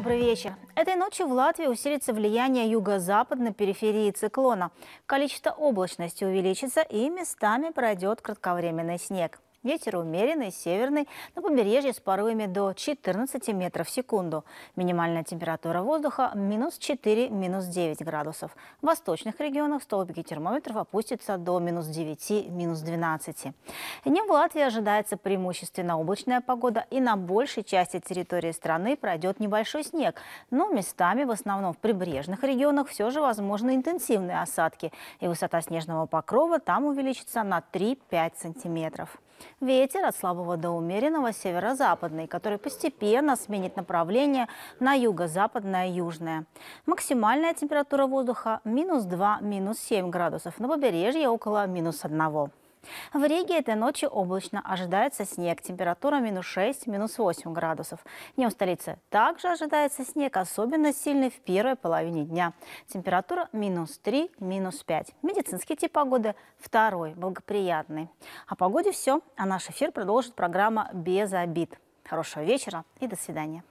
Добрый вечер. Этой ночью в Латвии усилится влияние юго-западной периферии циклона. Количество облачности увеличится и местами пройдет кратковременный снег. Ветер умеренный, северный, на побережье с порывами до 14 метров в секунду. Минимальная температура воздуха минус 4, минус 9 градусов. В восточных регионах столбики термометров опустятся до минус 9, минус 12. Днем в Латвии ожидается преимущественно облачная погода и на большей части территории страны пройдет небольшой снег. Но местами, в основном в прибрежных регионах, все же возможны интенсивные осадки. И высота снежного покрова там увеличится на 3-5 сантиметров. Ветер от слабого до умеренного северо-западный, который постепенно сменит направление на юго-западное и южное. Максимальная температура воздуха минус 2, минус 7 градусов. На побережье около минус 1. В Риге этой ночи облачно ожидается снег. Температура минус 6, минус 8 градусов. Днем в столице также ожидается снег, особенно сильный в первой половине дня. Температура минус 3, минус 5. Медицинский тип погоды второй, благоприятный. О погоде все, а наш эфир продолжит программа «Без обид». Хорошего вечера и до свидания.